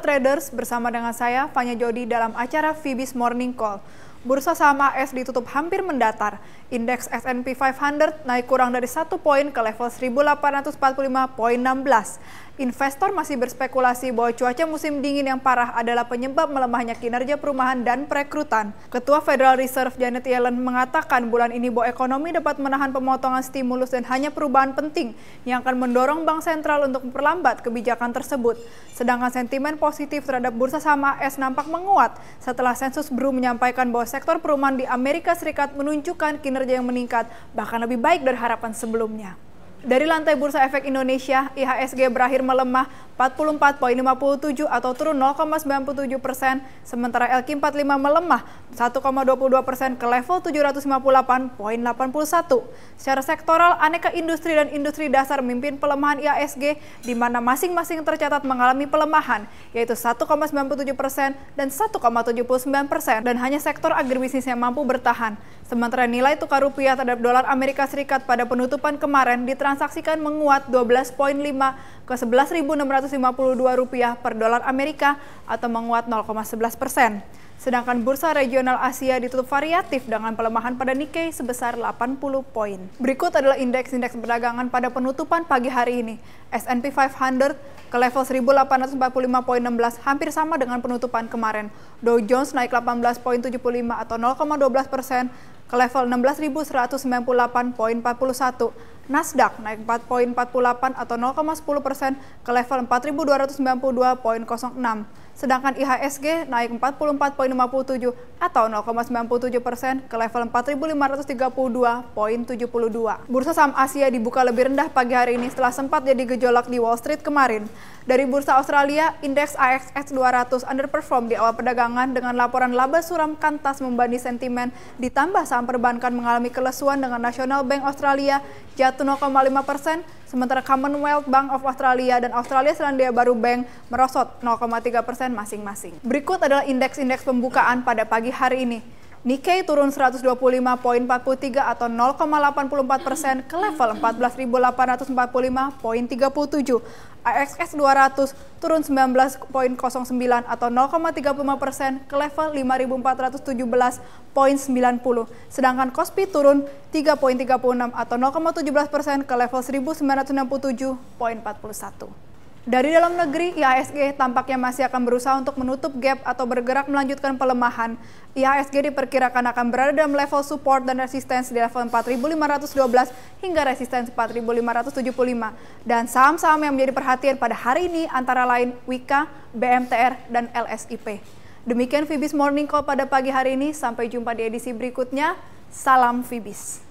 Traders bersama dengan saya Fanya Jody dalam acara Fibis Morning Call. Bursa saham AS ditutup hampir mendatar. Indeks S&P 500 naik kurang dari satu poin ke level 1845.16. Investor masih berspekulasi bahwa cuaca musim dingin yang parah adalah penyebab melemahnya kinerja perumahan dan perekrutan. Ketua Federal Reserve Janet Yellen mengatakan bulan ini bahwa ekonomi dapat menahan pemotongan stimulus dan hanya perubahan penting yang akan mendorong bank sentral untuk memperlambat kebijakan tersebut. Sedangkan sentimen positif terhadap bursa saham AS nampak menguat setelah sensus Bru menyampaikan bahwa sektor perumahan di Amerika Serikat menunjukkan kinerja yang meningkat, bahkan lebih baik dari harapan sebelumnya dari lantai Bursa Efek Indonesia, IHSG berakhir melemah 44,57 atau turun 0,97 persen, sementara LQ45 melemah 1,22 persen ke level 758,81. Secara sektoral, aneka industri dan industri dasar memimpin pelemahan IHSG, di mana masing-masing tercatat mengalami pelemahan, yaitu 1,97 persen dan 1,79 persen, dan hanya sektor agribisnis yang mampu bertahan. Sementara nilai tukar rupiah terhadap dolar Amerika Serikat pada penutupan kemarin ditransfer ditransaksikan menguat 12.5 ke 11.652 rupiah per dolar Amerika atau menguat 0,11 persen. Sedangkan bursa regional Asia ditutup variatif dengan pelemahan pada Nikkei sebesar 80 poin. Berikut adalah indeks-indeks perdagangan pada penutupan pagi hari ini. S&P 500 ke level 1845.16 hampir sama dengan penutupan kemarin. Dow Jones naik 18.75 atau 0,12 persen ke level 16.198.41. Nasdaq naik 4.48 atau 0,10 persen ke level 4.292.06. Sedangkan IHSG naik 44.57 atau 0,97 persen ke level 4.532.72. Bursa saham Asia dibuka lebih rendah pagi hari ini setelah sempat jadi gejolak di Wall Street kemarin. Dari Bursa Australia, indeks AXX 200 underperform di awal perdagangan dengan laporan laba suram kantas membanding sentimen ditambah saham saham perbankan mengalami kelesuan dengan National Bank Australia jatuh 0,5 persen, sementara Commonwealth Bank of Australia dan Australia Selandia Baru Bank merosot 0,3 persen masing-masing. Berikut adalah indeks-indeks pembukaan pada pagi hari ini. Nikkei turun 125.43 atau 0,84 persen ke level 14.845.37. AXS 200 turun 19.09 atau 0,35 persen ke level 5.417.90. Sedangkan Kospi turun 3.36 atau 0,17 persen ke level 1967.41. Dari dalam negeri, IHSG tampaknya masih akan berusaha untuk menutup gap atau bergerak melanjutkan pelemahan. IHSG diperkirakan akan berada dalam level support dan resistance di level 4.512 hingga resistance 4.575. Dan saham-saham yang menjadi perhatian pada hari ini antara lain Wika, BMTR, dan LSIP. Demikian Fibis Morning Call pada pagi hari ini. Sampai jumpa di edisi berikutnya. Salam Fibis.